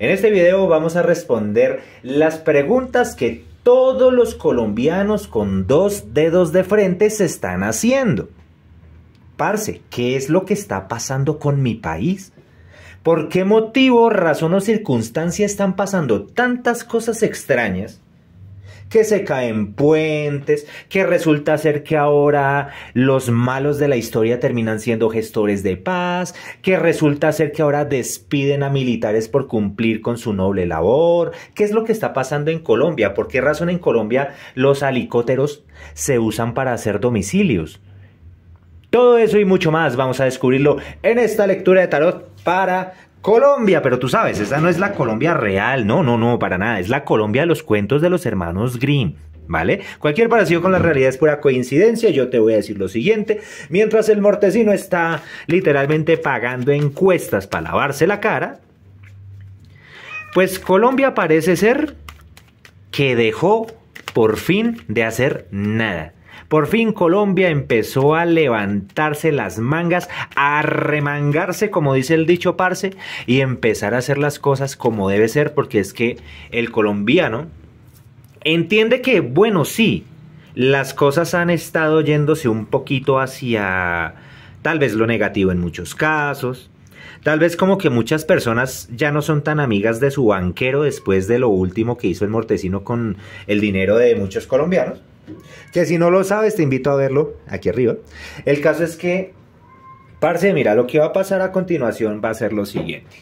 En este video vamos a responder las preguntas que todos los colombianos con dos dedos de frente se están haciendo. Parce, ¿qué es lo que está pasando con mi país? ¿Por qué motivo, razón o circunstancia están pasando tantas cosas extrañas que se caen puentes, que resulta ser que ahora los malos de la historia terminan siendo gestores de paz, que resulta ser que ahora despiden a militares por cumplir con su noble labor. ¿Qué es lo que está pasando en Colombia? ¿Por qué razón en Colombia los helicópteros se usan para hacer domicilios? Todo eso y mucho más vamos a descubrirlo en esta lectura de tarot para Colombia, pero tú sabes, esa no es la Colombia real, no, no, no, para nada, es la Colombia de los cuentos de los hermanos Grimm. ¿Vale? Cualquier parecido con la realidad es pura coincidencia. Yo te voy a decir lo siguiente. Mientras el mortecino está literalmente pagando encuestas para lavarse la cara, pues Colombia parece ser que dejó por fin de hacer nada. Por fin Colombia empezó a levantarse las mangas, a remangarse, como dice el dicho parce, y empezar a hacer las cosas como debe ser, porque es que el colombiano entiende que, bueno, sí, las cosas han estado yéndose un poquito hacia tal vez lo negativo en muchos casos. Tal vez como que muchas personas ya no son tan amigas de su banquero después de lo último que hizo el mortecino con el dinero de muchos colombianos. Que si no lo sabes, te invito a verlo aquí arriba. El caso es que, parce, mira, lo que va a pasar a continuación va a ser lo siguiente.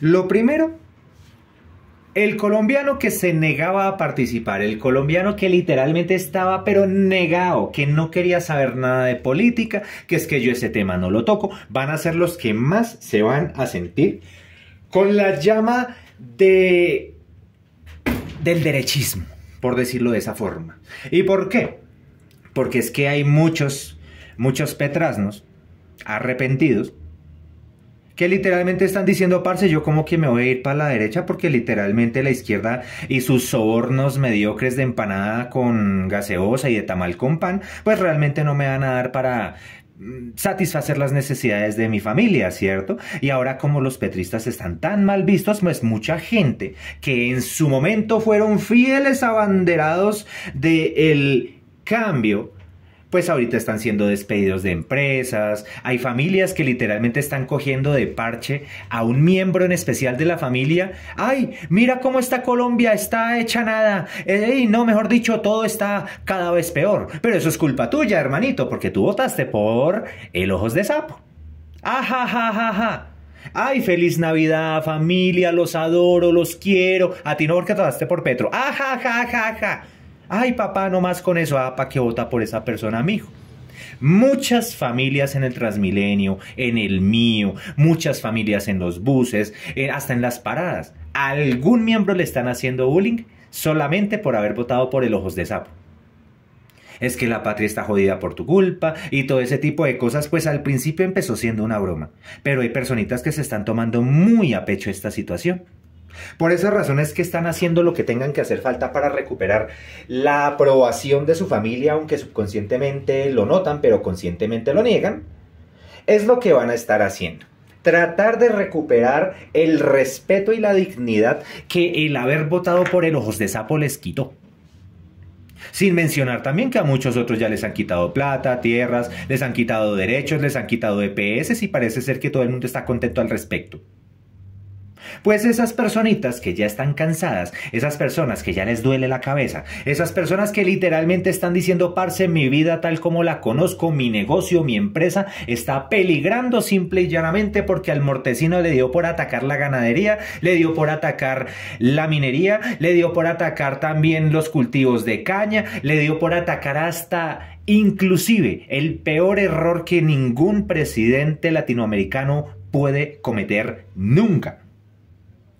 Lo primero, el colombiano que se negaba a participar, el colombiano que literalmente estaba pero negado, que no quería saber nada de política, que es que yo ese tema no lo toco, van a ser los que más se van a sentir con la llama de del derechismo por decirlo de esa forma. ¿Y por qué? Porque es que hay muchos, muchos petrasnos arrepentidos que literalmente están diciendo, parce, yo como que me voy a ir para la derecha porque literalmente la izquierda y sus sobornos mediocres de empanada con gaseosa y de tamal con pan, pues realmente no me van a dar para Mm, satisfacer las necesidades de mi familia, ¿cierto? Y ahora como los petristas están tan mal vistos, pues mucha gente que en su momento fueron fieles abanderados del cambio pues ahorita están siendo despedidos de empresas, hay familias que literalmente están cogiendo de parche a un miembro en especial de la familia, ay, mira cómo está Colombia, está hecha nada, Ey, no, mejor dicho, todo está cada vez peor, pero eso es culpa tuya, hermanito, porque tú votaste por el ojos de sapo. Ajá, ja, Ay, feliz Navidad, familia, los adoro, los quiero. A ti no porque votaste por Petro. Ajá, ja, ja, ay papá, no más con eso, ah, para que vota por esa persona, mijo. Muchas familias en el Transmilenio, en el mío, muchas familias en los buses, eh, hasta en las paradas. algún miembro le están haciendo bullying solamente por haber votado por el ojos de sapo. Es que la patria está jodida por tu culpa y todo ese tipo de cosas, pues al principio empezó siendo una broma. Pero hay personitas que se están tomando muy a pecho esta situación. Por esas razones que están haciendo lo que tengan que hacer falta para recuperar la aprobación de su familia, aunque subconscientemente lo notan, pero conscientemente lo niegan, es lo que van a estar haciendo. Tratar de recuperar el respeto y la dignidad que el haber votado por el ojos de sapo les quitó. Sin mencionar también que a muchos otros ya les han quitado plata, tierras, les han quitado derechos, les han quitado EPS y parece ser que todo el mundo está contento al respecto. Pues esas personitas que ya están cansadas, esas personas que ya les duele la cabeza, esas personas que literalmente están diciendo, parse mi vida tal como la conozco, mi negocio, mi empresa, está peligrando simple y llanamente porque al mortecino le dio por atacar la ganadería, le dio por atacar la minería, le dio por atacar también los cultivos de caña, le dio por atacar hasta inclusive el peor error que ningún presidente latinoamericano puede cometer nunca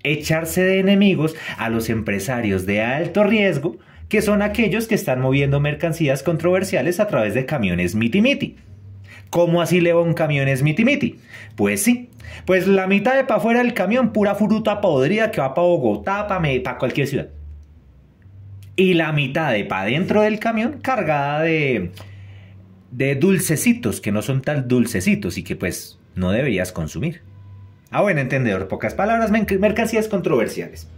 echarse de enemigos a los empresarios de alto riesgo, que son aquellos que están moviendo mercancías controversiales a través de camiones miti-miti ¿Cómo así le va un camión es miti-miti? Pues sí, pues la mitad de pa' afuera del camión, pura fruta podrida que va para Bogotá, para pa cualquier ciudad. Y la mitad de pa' dentro del camión cargada de, de dulcecitos que no son tan dulcecitos y que pues no deberías consumir. A ah, buen entendedor, pocas palabras, mercancías controversiales.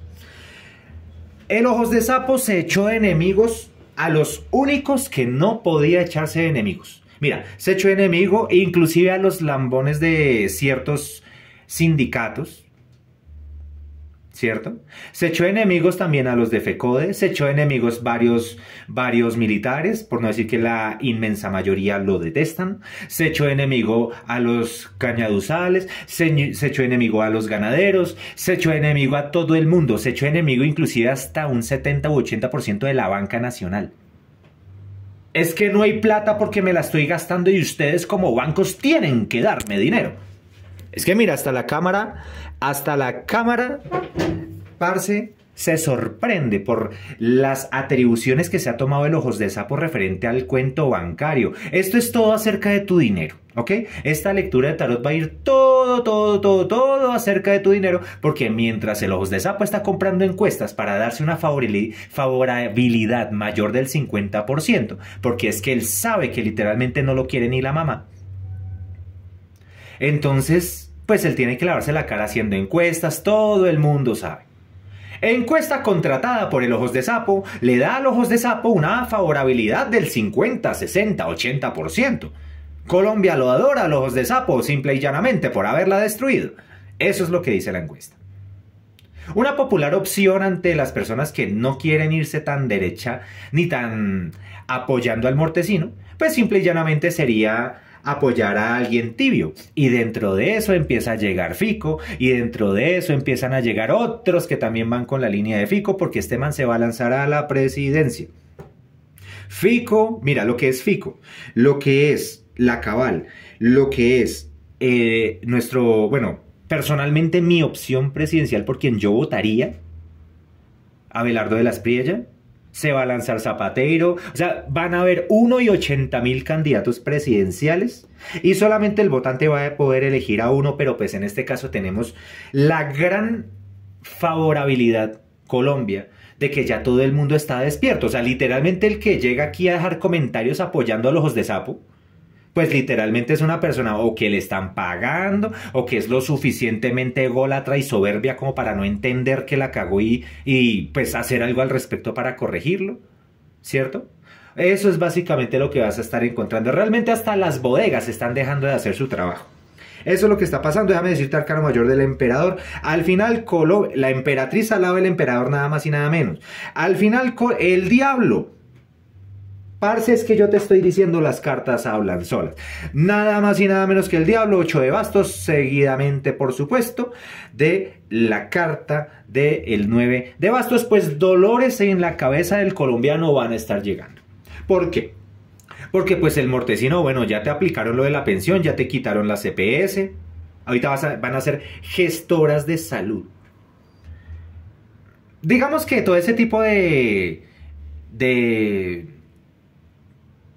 El Ojos de Sapo se echó enemigos a los únicos que no podía echarse de enemigos. Mira, se echó enemigo inclusive a los lambones de ciertos sindicatos, ¿cierto? Se echó enemigos también a los de FECODE, se echó enemigos varios, varios militares, por no decir que la inmensa mayoría lo detestan, se echó enemigo a los cañaduzales, se, se echó enemigo a los ganaderos, se echó enemigo a todo el mundo, se echó enemigo inclusive hasta un 70 u 80% de la banca nacional. Es que no hay plata porque me la estoy gastando y ustedes como bancos tienen que darme dinero. Es que mira, hasta la cámara, hasta la cámara, parce, se sorprende por las atribuciones que se ha tomado el Ojos de Sapo referente al cuento bancario. Esto es todo acerca de tu dinero, ¿ok? Esta lectura de tarot va a ir todo, todo, todo, todo acerca de tu dinero, porque mientras el Ojos de Sapo está comprando encuestas para darse una favorabilidad mayor del 50%, porque es que él sabe que literalmente no lo quiere ni la mamá entonces, pues él tiene que lavarse la cara haciendo encuestas, todo el mundo sabe. Encuesta contratada por el Ojos de Sapo le da al Ojos de Sapo una favorabilidad del 50, 60, 80%. Colombia lo adora al Ojos de Sapo simple y llanamente por haberla destruido. Eso es lo que dice la encuesta. Una popular opción ante las personas que no quieren irse tan derecha ni tan apoyando al mortecino, pues simple y llanamente sería apoyar a alguien tibio. Y dentro de eso empieza a llegar Fico y dentro de eso empiezan a llegar otros que también van con la línea de Fico porque este man se va a lanzar a la presidencia. Fico, mira lo que es Fico, lo que es la cabal, lo que es eh, nuestro, bueno, personalmente mi opción presidencial por quien yo votaría, Abelardo de las Priella, se va a lanzar Zapatero, o sea, van a haber 1 y 80 mil candidatos presidenciales y solamente el votante va a poder elegir a uno, pero pues en este caso tenemos la gran favorabilidad Colombia de que ya todo el mundo está despierto, o sea, literalmente el que llega aquí a dejar comentarios apoyando a los ojos de sapo, pues literalmente es una persona o que le están pagando o que es lo suficientemente gólatra y soberbia como para no entender que la cagó y, y pues hacer algo al respecto para corregirlo, ¿cierto? Eso es básicamente lo que vas a estar encontrando. Realmente hasta las bodegas están dejando de hacer su trabajo. Eso es lo que está pasando. Déjame decirte arcano mayor del emperador. Al final, Colo, la emperatriz al lado del emperador, nada más y nada menos. Al final, el diablo Parce, es que yo te estoy diciendo las cartas hablan solas. Nada más y nada menos que el diablo, 8 de bastos, seguidamente, por supuesto, de la carta del 9 de bastos, pues dolores en la cabeza del colombiano van a estar llegando. ¿Por qué? Porque pues el mortecino, bueno, ya te aplicaron lo de la pensión, ya te quitaron la CPS, ahorita van a ser gestoras de salud. Digamos que todo ese tipo de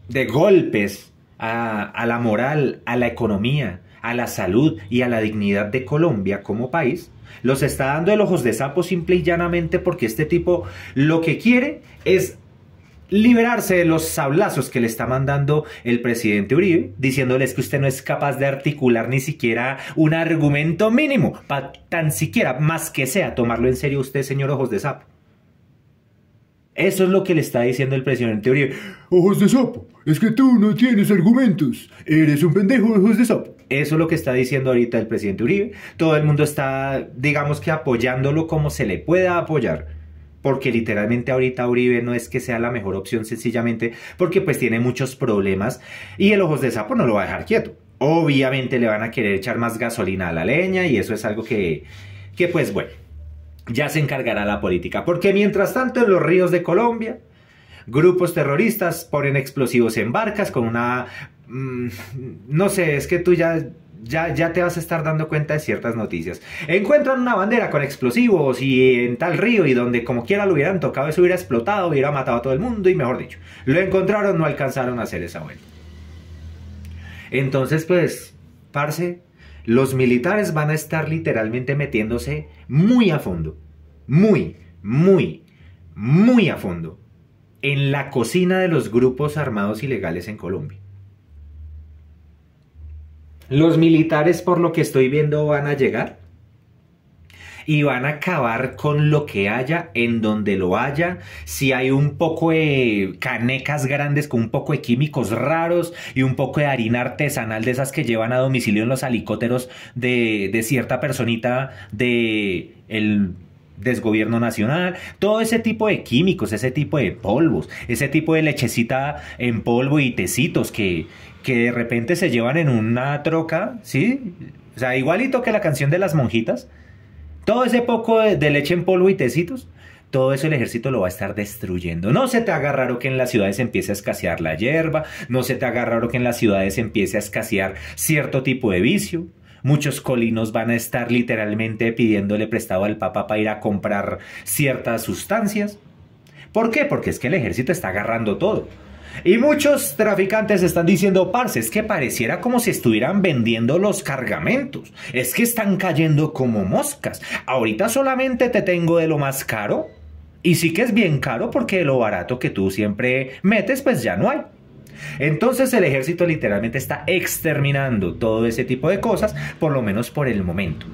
de golpes a, la moral, a la economía, a la salud y a la dignidad de Colombia como país, los está dando el ojos de sapo simple y llanamente porque este tipo lo que quiere es liberarse de los sablazos que le está mandando el presidente Uribe, diciéndoles que usted no es capaz de articular ni siquiera un argumento mínimo, para tan siquiera, más que sea, tomarlo en serio usted, señor ojos de sapo. Eso es lo que le está diciendo el presidente Uribe. Ojos de sapo, es que tú no tienes argumentos. Eres un pendejo, ojos de sapo. Eso es lo que está diciendo ahorita el presidente Uribe. Todo el mundo está, digamos que apoyándolo como se le pueda apoyar. Porque literalmente ahorita Uribe no es que sea la mejor opción sencillamente porque pues tiene muchos problemas y el ojos de sapo no lo va a dejar quieto. Obviamente le van a querer echar más gasolina a la leña y eso es algo que, que pues bueno ya se encargará la política. Porque mientras tanto en los ríos de Colombia, grupos terroristas ponen explosivos en barcas con una... Mm, no sé, es que tú ya... Ya, ya te vas a estar dando cuenta de ciertas noticias. Encuentran una bandera con explosivos y en tal río y donde como quiera lo hubieran tocado, eso hubiera explotado, hubiera matado a todo el mundo y mejor dicho, lo encontraron, no alcanzaron a hacer esa vuelta. Entonces, pues, parce, los militares van a estar literalmente metiéndose muy a fondo, muy, muy, muy a fondo en la cocina de los grupos armados ilegales en Colombia. Los militares, por lo que estoy viendo, van a llegar y van a acabar con lo que haya, en donde lo haya. Si hay un poco de canecas grandes con un poco de químicos raros y un poco de harina artesanal de esas que llevan a domicilio en los helicópteros de, de cierta personita de el desgobierno nacional, todo ese tipo de químicos, ese tipo de polvos, ese tipo de lechecita en polvo y tecitos que, que de repente se llevan en una troca, ¿sí? O sea, igualito que la canción de las monjitas, todo ese poco de, leche en polvo y tecitos, todo eso el ejército lo va a estar destruyendo. No se te haga raro que en las ciudades empiece a escasear la hierba, no se te haga raro que en las ciudades empiece a escasear cierto tipo de vicio. Muchos colinos van a estar literalmente pidiéndole prestado al Papa para ir a comprar ciertas sustancias. ¿Por qué? Porque es que el ejército está agarrando todo. Y muchos traficantes están diciendo, parce, es que pareciera como si estuvieran vendiendo los cargamentos. Es que están cayendo como moscas. Ahorita solamente te tengo de lo más caro. Y sí que es bien caro porque lo barato que tú siempre metes, pues ya no hay. Entonces el ejército literalmente está exterminando todo ese tipo de cosas, por lo menos por el momento.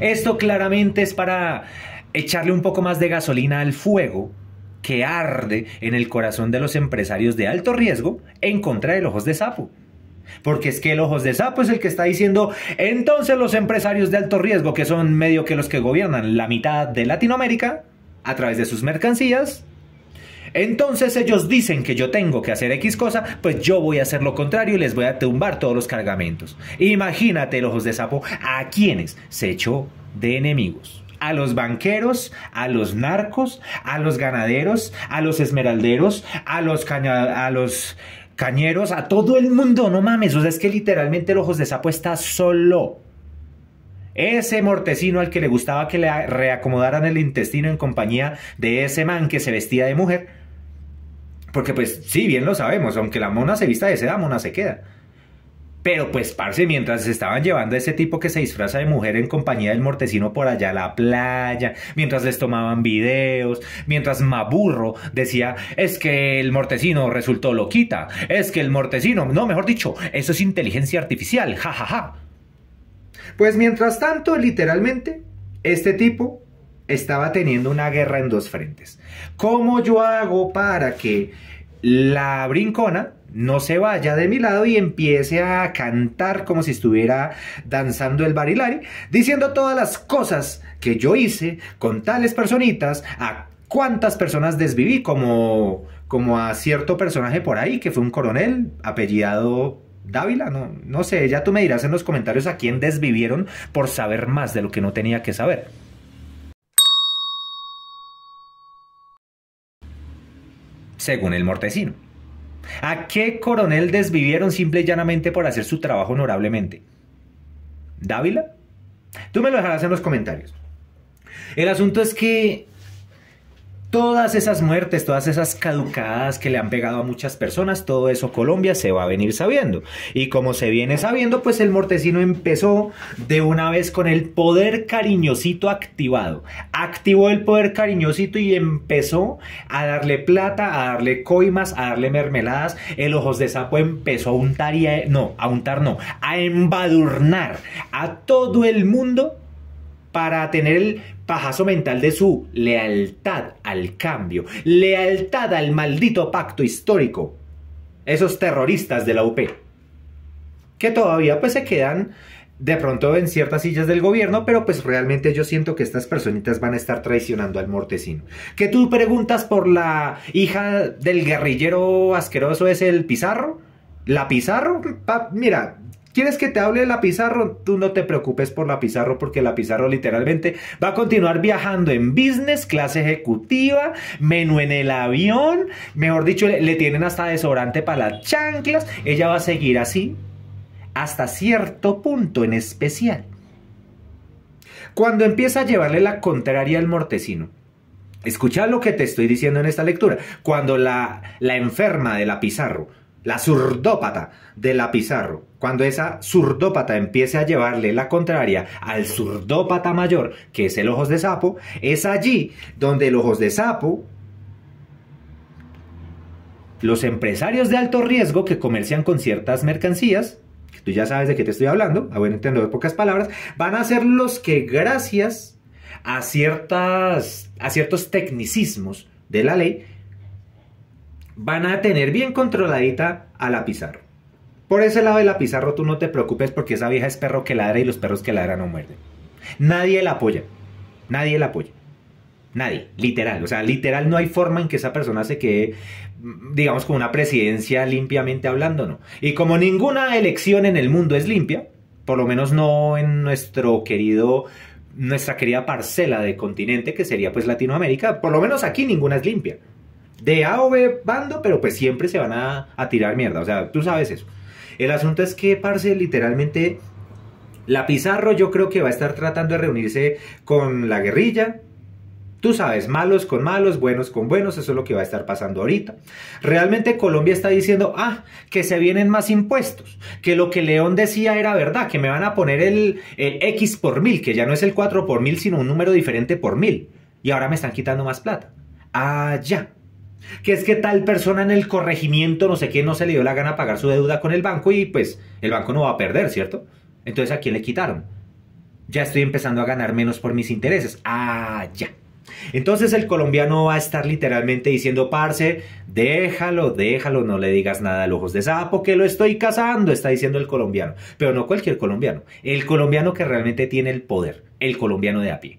Esto claramente es para echarle un poco más de gasolina al fuego que arde en el corazón de los empresarios de alto riesgo en contra del ojos de sapo. Porque es que el ojos de sapo es el que está diciendo, entonces los empresarios de alto riesgo, que son medio que los que gobiernan la mitad de Latinoamérica, a través de sus mercancías, entonces ellos dicen que yo tengo que hacer X cosa, pues yo voy a hacer lo contrario y les voy a tumbar todos los cargamentos. Imagínate el ojos de sapo a quienes se echó de enemigos a los banqueros, a los narcos, a los ganaderos, a los esmeralderos, a los, a los cañeros, a todo el mundo, no mames, o sea, es que literalmente el Ojos de Sapo está solo. Ese mortecino al que le gustaba que le reacomodaran el intestino en compañía de ese man que se vestía de mujer. Porque pues sí, bien lo sabemos, aunque la mona se vista de seda, mona se queda. Pero pues, parce, mientras estaban llevando a ese tipo que se disfraza de mujer en compañía del mortecino por allá a la playa, mientras les tomaban videos, mientras Maburro decía, es que el mortecino resultó loquita, es que el mortecino, no, mejor dicho, eso es inteligencia artificial, jajaja. Ja, ja. Pues mientras tanto, literalmente, este tipo estaba teniendo una guerra en dos frentes. ¿Cómo yo hago para que la brincona no se vaya de mi lado y empiece a cantar como si estuviera danzando el barilari, diciendo todas las cosas que yo hice con tales personitas, a cuántas personas desviví, como, como a cierto personaje por ahí, que fue un coronel apellidado Dávila, no, no sé, ya tú me dirás en los comentarios a quién desvivieron por saber más de lo que no tenía que saber. Según el mortecino. ¿A qué coronel desvivieron simple y llanamente por hacer su trabajo honorablemente? ¿Dávila? Tú me lo dejarás en los comentarios. El asunto es que Todas esas muertes, todas esas caducadas que le han pegado a muchas personas, todo eso Colombia se va a venir sabiendo. Y como se viene sabiendo, pues el mortecino empezó de una vez con el poder cariñosito activado. Activó el poder cariñosito y empezó a darle plata, a darle coimas, a darle mermeladas. El ojos de sapo empezó a untar y a, no, a untar no, a embadurnar a todo el mundo para tener el pajazo mental de su lealtad al cambio, lealtad al maldito pacto histórico. Esos terroristas de la UP, que todavía pues se quedan de pronto en ciertas sillas del gobierno, pero pues realmente yo siento que estas personitas van a estar traicionando al mortecino. Que tú preguntas por la hija del guerrillero asqueroso es el Pizarro, la Pizarro, mira, ¿Quieres que te hable de la Pizarro? Tú no te preocupes por la Pizarro porque la Pizarro literalmente va a continuar viajando en business, clase ejecutiva, menú en el avión. Mejor dicho, le, tienen hasta desodorante para las chanclas. Ella va a seguir así hasta cierto punto en especial. Cuando empieza a llevarle la contraria al mortecino, escucha lo que te estoy diciendo en esta lectura. Cuando la, la enferma de la Pizarro, la zurdópata de la Pizarro, cuando esa zurdópata empiece a llevarle la contraria al zurdópata mayor, que es el ojos de sapo, es allí donde el ojos de sapo, los empresarios de alto riesgo que comercian con ciertas mercancías, que tú ya sabes de qué te estoy hablando, a buen entender pocas palabras, van a ser los que gracias a, ciertas, a ciertos tecnicismos de la ley, van a tener bien controladita a la pizarra. Por ese lado de la pizarra tú no te preocupes porque esa vieja es perro que ladra y los perros que ladran no muerden. Nadie la apoya. Nadie la apoya. Nadie, literal. O sea, literal no hay forma en que esa persona se quede, mm, digamos, con una presidencia limpiamente hablando, ¿no? Y como ninguna elección en el mundo es limpia, por lo menos no en nuestro querido, nuestra querida parcela de continente que sería pues Latinoamérica, por lo menos aquí ninguna es limpia. De A o B bando, pero pues siempre se van a, a tirar mierda. O sea, tú sabes eso. El asunto es que, parce, literalmente... La Pizarro yo creo que va a estar tratando de reunirse con la guerrilla, Tú sabes, malos con malos, buenos con buenos, eso es lo que va a estar pasando ahorita. Realmente Colombia está diciendo, ah, que se vienen más impuestos, que lo que León decía era verdad, que me van a poner el, el X por mil, que ya no es el 4 por mil, sino un número diferente por mil. Y ahora me están quitando más plata. Ah, ya que es que tal persona en el corregimiento, no sé quién no se le dio la gana pagar su deuda con el banco y pues el banco no va a perder, ¿cierto? Entonces, ¿a quién le quitaron? Ya estoy empezando a ganar menos por mis intereses. Ah, ya. Entonces el colombiano va a estar literalmente diciendo, parce, déjalo, déjalo, no le digas nada los ojos de esa porque lo estoy cazando, está diciendo el colombiano. Pero no cualquier colombiano, el colombiano que realmente tiene el poder, el colombiano de a pie.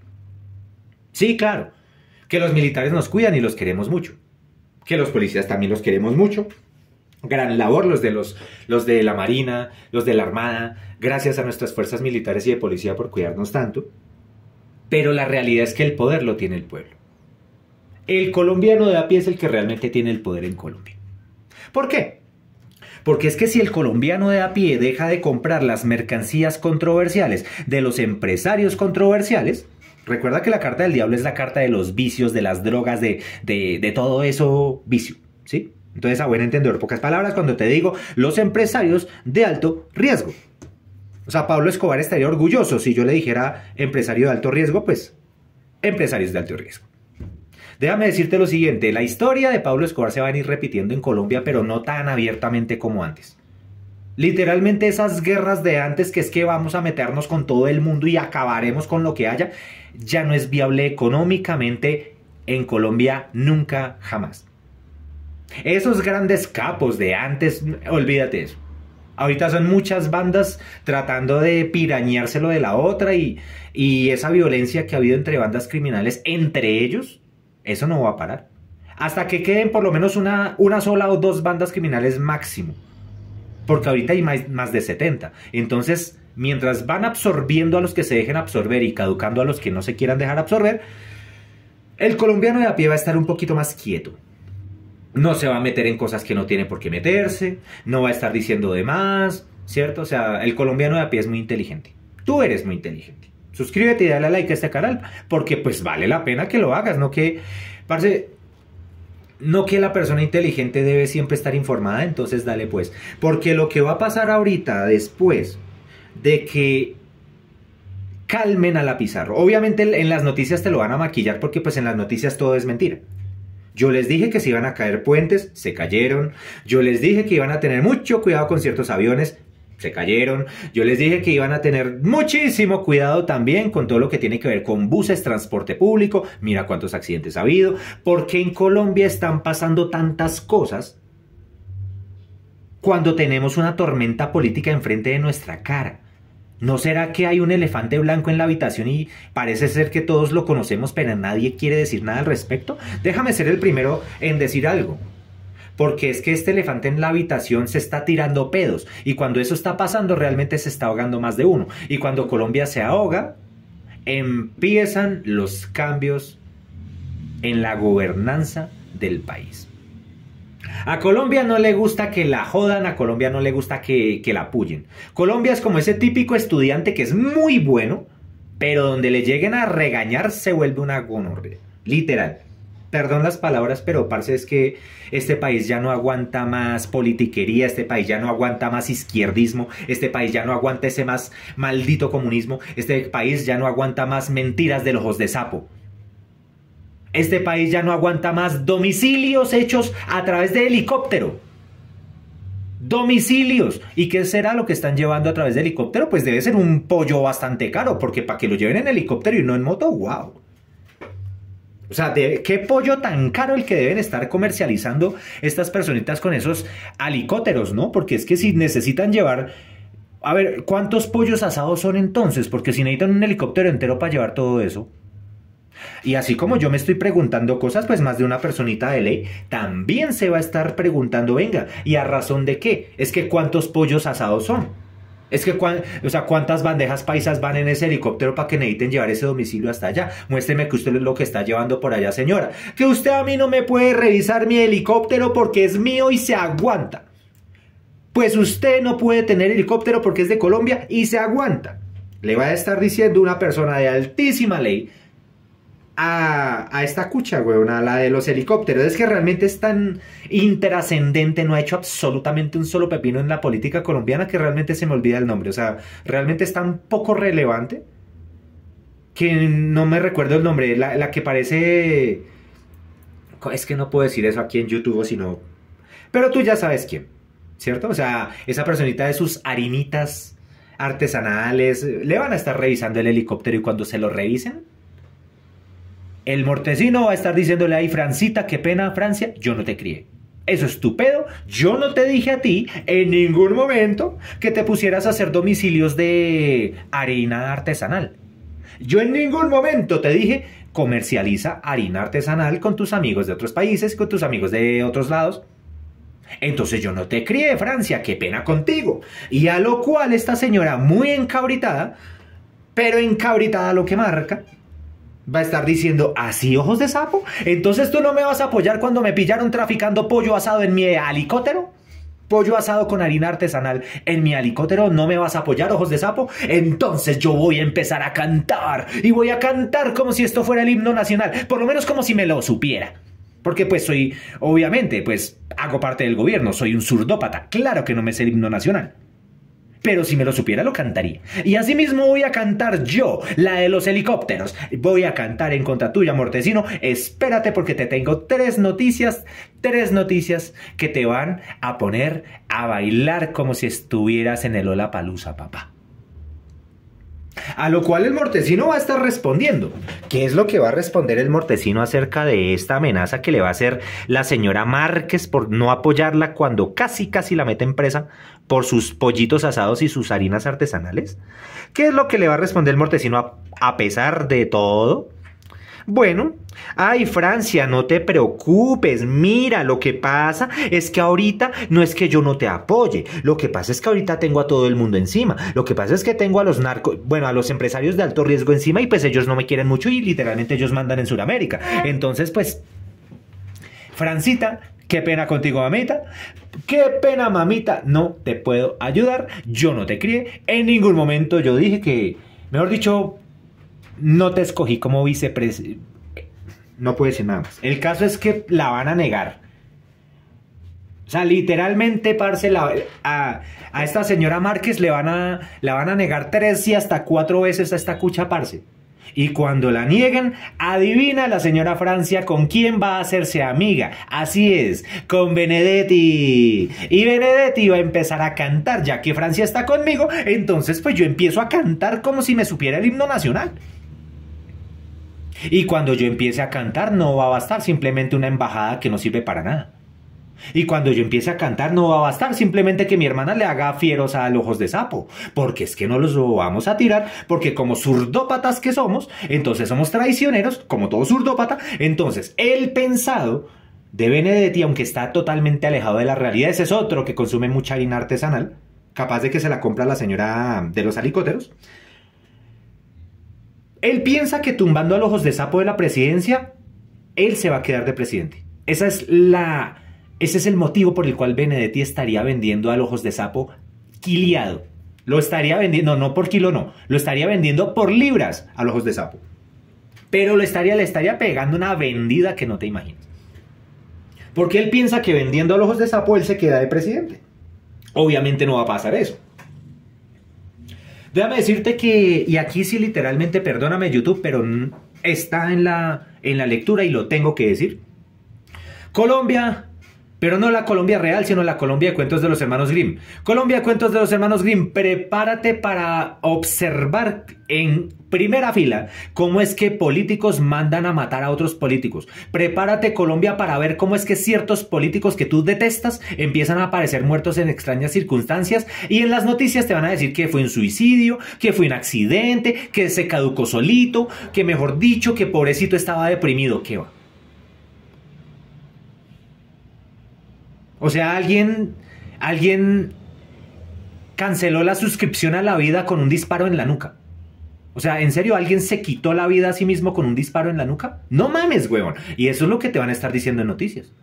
Sí, claro, que los militares nos cuidan y los queremos mucho que los policías también los queremos mucho. Gran labor los de, los, los de la Marina, los de la Armada, gracias a nuestras fuerzas militares y de policía por cuidarnos tanto. Pero la realidad es que el poder lo tiene el pueblo. El colombiano de a pie es el que realmente tiene el poder en Colombia. ¿Por qué? Porque es que si el colombiano de a pie deja de comprar las mercancías controversiales de los empresarios controversiales, Recuerda que la carta del diablo es la carta de los vicios, de las drogas, de, todo eso vicio, ¿sí? Entonces, a buen entender, pocas palabras, cuando te digo los empresarios de alto riesgo. O sea, Pablo Escobar estaría orgulloso si yo le dijera empresario de alto riesgo, pues empresarios de alto riesgo. Déjame decirte lo siguiente, la historia de Pablo Escobar se va a ir repitiendo en Colombia, pero no tan abiertamente como antes. Literalmente esas guerras de antes que es que vamos a meternos con todo el mundo y acabaremos con lo que haya, ya no es viable económicamente en Colombia nunca jamás. Esos grandes capos de antes, olvídate eso. Ahorita son muchas bandas tratando de lo de la otra y, esa violencia que ha habido entre bandas criminales, entre ellos, eso no va a parar. Hasta que queden por lo menos una sola o dos bandas criminales máximo porque ahorita hay más, de 70. Entonces, mientras van absorbiendo a los que se dejen absorber y caducando a los que no se quieran dejar absorber, el colombiano de a pie va a estar un poquito más quieto. No se va a meter en cosas que no tiene por qué meterse, no va a estar diciendo de más, ¿cierto? O sea, el colombiano de a pie es muy inteligente. Tú eres muy inteligente. Suscríbete y dale like a este canal, porque pues vale la pena que lo hagas, ¿no? Que, parce, no que la persona inteligente debe siempre estar informada, entonces dale pues. Porque lo que va a pasar ahorita, después de que calmen a la Pizarro. Obviamente en las noticias te lo van a maquillar porque pues en las noticias todo es mentira. Yo les dije que se iban a caer puentes, se cayeron. Yo les dije que iban a tener mucho cuidado con ciertos aviones, se cayeron. Yo les dije que iban a tener muchísimo cuidado también con todo lo que tiene que ver con buses, transporte público. Mira cuántos accidentes ha habido. ¿Por qué en Colombia están pasando tantas cosas cuando tenemos una tormenta política enfrente de nuestra cara? ¿No será que hay un elefante blanco en la habitación y parece ser que todos lo conocemos, pero nadie quiere decir nada al respecto? Déjame ser el primero en decir algo porque es que este elefante en la habitación se está tirando pedos y cuando eso está pasando realmente se está ahogando más de uno. Y cuando Colombia se ahoga, empiezan los cambios en la gobernanza del país. A Colombia no le gusta que la jodan, a Colombia no le gusta que, la pullen. Colombia es como ese típico estudiante que es muy bueno, pero donde le lleguen a regañar se vuelve una gonorrea. Literal perdón las palabras, pero parece es que este país ya no aguanta más politiquería, este país ya no aguanta más izquierdismo, este país ya no aguanta ese más maldito comunismo, este país ya no aguanta más mentiras de los ojos de sapo. Este país ya no aguanta más domicilios hechos a través de helicóptero. Domicilios. ¿Y qué será lo que están llevando a través de helicóptero? Pues debe ser un pollo bastante caro, porque para que lo lleven en helicóptero y no en moto, wow. O sea, qué pollo tan caro el que deben estar comercializando estas personitas con esos helicópteros, ¿no? Porque es que si mm. necesitan llevar... A ver, ¿cuántos pollos asados son entonces? Porque si necesitan un helicóptero entero para llevar todo eso. Y así como yo me estoy preguntando cosas, pues más de una personita de ley también se va a estar preguntando, venga, ¿y a razón de qué? Es que cuántos pollos asados son. Es que, o sea, ¿cuántas bandejas paisas van en ese helicóptero para que necesiten llevar ese domicilio hasta allá? Muéstreme que usted es lo que está llevando por allá, señora. Que usted a mí no me puede revisar mi helicóptero porque es mío y se aguanta. Pues usted no puede tener helicóptero porque es de Colombia y se aguanta. Le va a estar diciendo una persona de altísima ley a, esta cucha, weón, a la de los helicópteros. Es que realmente es tan intrascendente, no ha hecho absolutamente un solo pepino en la política colombiana que realmente se me olvida el nombre. O sea, realmente es tan poco relevante que no me recuerdo el nombre. La, la que parece... Es que no puedo decir eso aquí en YouTube, sino... Pero tú ya sabes quién, ¿cierto? O sea, esa personita de sus harinitas artesanales, le van a estar revisando el helicóptero y cuando se lo revisen, el mortecino va a estar diciéndole ahí, Francita, qué pena, Francia, yo no te crié. Eso es tu Yo no te dije a ti en ningún momento que te pusieras a hacer domicilios de harina artesanal. Yo en ningún momento te dije comercializa harina artesanal con tus amigos de otros países, con tus amigos de otros lados. Entonces yo no te crié, Francia, qué pena contigo. Y a lo cual esta señora muy encabritada, pero encabritada lo que marca, va a estar diciendo así, ojos de sapo. Entonces tú no me vas a apoyar cuando me pillaron traficando pollo asado en mi helicóptero. Pollo asado con harina artesanal en mi helicóptero, no me vas a apoyar, ojos de sapo. Entonces yo voy a empezar a cantar y voy a cantar como si esto fuera el himno nacional, por lo menos como si me lo supiera. Porque pues soy, obviamente, pues hago parte del gobierno, soy un zurdópata, claro que no me sé el himno nacional. Pero si me lo supiera lo cantaría. Y asimismo voy a cantar yo, la de los helicópteros. Voy a cantar en contra tuya, Mortecino. Espérate porque te tengo tres noticias, tres noticias que te van a poner a bailar como si estuvieras en el Palusa, papá a lo cual el mortecino va a estar respondiendo. ¿Qué es lo que va a responder el mortecino acerca de esta amenaza que le va a hacer la señora Márquez por no apoyarla cuando casi casi la en presa por sus pollitos asados y sus harinas artesanales? ¿Qué es lo que le va a responder el mortecino a pesar de todo? Bueno, ay Francia, no te preocupes, mira, lo que pasa es que ahorita no es que yo no te apoye, lo que pasa es que ahorita tengo a todo el mundo encima, lo que pasa es que tengo a los narcos, bueno, a los empresarios de alto riesgo encima y pues ellos no me quieren mucho y literalmente ellos mandan en Sudamérica. Entonces, pues, Francita, Qué pena contigo, mamita. Qué pena, mamita. No te puedo ayudar. Yo no te crié. En ningún momento yo dije que, mejor dicho, no te escogí como vicepresidente. No puede ser nada más. El caso es que la van a negar. O sea, literalmente, parce, la, a, esta señora Márquez le van a, la van a negar tres y hasta cuatro veces a esta cucha, parce. Y cuando la nieguen, adivina la señora Francia con quién va a hacerse amiga. Así es, con Benedetti. Y Benedetti va a empezar a cantar, ya que Francia está conmigo, entonces pues yo empiezo a cantar como si me supiera el himno nacional. Y cuando yo empiece a cantar no va a bastar simplemente una embajada que no sirve para nada. Y cuando yo empiece a cantar no va a bastar simplemente que mi hermana le haga fieros a los ojos de sapo, porque es que no los vamos a tirar, porque como zurdópatas que somos, entonces somos traicioneros, como todo zurdópata, entonces el pensado de Benedetti, aunque está totalmente alejado de la realidad, ese es otro que consume mucha harina artesanal, capaz de que se la compra la señora de los helicópteros. Él piensa que tumbando a los ojos de sapo de la presidencia, él se va a quedar de presidente. Esa es la, ese es el motivo por el cual Benedetti estaría vendiendo a los ojos de sapo quiliado. Lo estaría vendiendo, no por kilo, no. Lo estaría vendiendo por libras a los ojos de sapo. Pero lo estaría, le estaría pegando una vendida que no te imaginas. Porque él piensa que vendiendo a los ojos de sapo él se queda de presidente. Obviamente no va a pasar eso. Déjame decirte que, y aquí sí literalmente, perdóname YouTube, pero está en la, en la lectura y lo tengo que decir. Colombia pero no la Colombia real, sino la Colombia de cuentos de los hermanos Grimm. Colombia cuentos de los hermanos Grimm, prepárate para observar en primera fila cómo es que políticos mandan a matar a otros políticos. Prepárate Colombia para ver cómo es que ciertos políticos que tú detestas empiezan a aparecer muertos en extrañas circunstancias y en las noticias te van a decir que fue un suicidio, que fue un accidente, que se caducó solito, que mejor dicho, que pobrecito estaba deprimido, ¡Qué va. O sea, alguien, alguien canceló la suscripción a la vida con un disparo en la nuca. O sea, ¿en serio alguien se quitó la vida a sí mismo con un disparo en la nuca? No mames, huevón. Y eso es lo que te van a estar diciendo en noticias.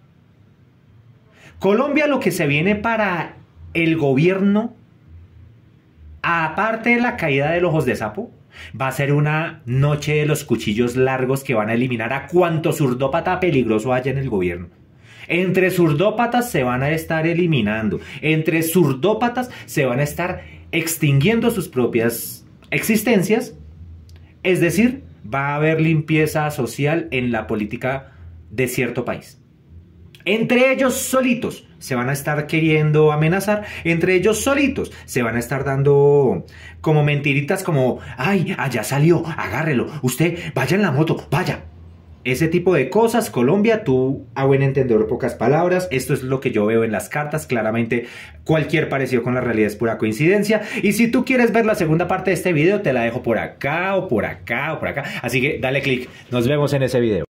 Colombia lo que se viene para el gobierno, aparte de la caída de ojos de sapo, va a ser una noche de los cuchillos largos que van a eliminar a cuanto zurdópata peligroso haya en el gobierno. Entre surdópatas se van a estar eliminando. Entre surdópatas se van a estar extinguiendo sus propias existencias. Es decir, va a haber limpieza social en la política de cierto país. Entre ellos solitos se van a estar queriendo amenazar, entre ellos solitos se van a estar dando como mentiritas como, ay, allá salió, agárrelo, usted vaya en la moto, vaya, ese tipo de cosas. Colombia, tú a buen entender pocas palabras. Esto es lo que yo veo en las cartas. Claramente cualquier parecido con la realidad es pura coincidencia. Y si tú quieres ver la segunda parte de este video, te la dejo por acá o por acá o por acá. Así que dale click. Nos vemos en ese video.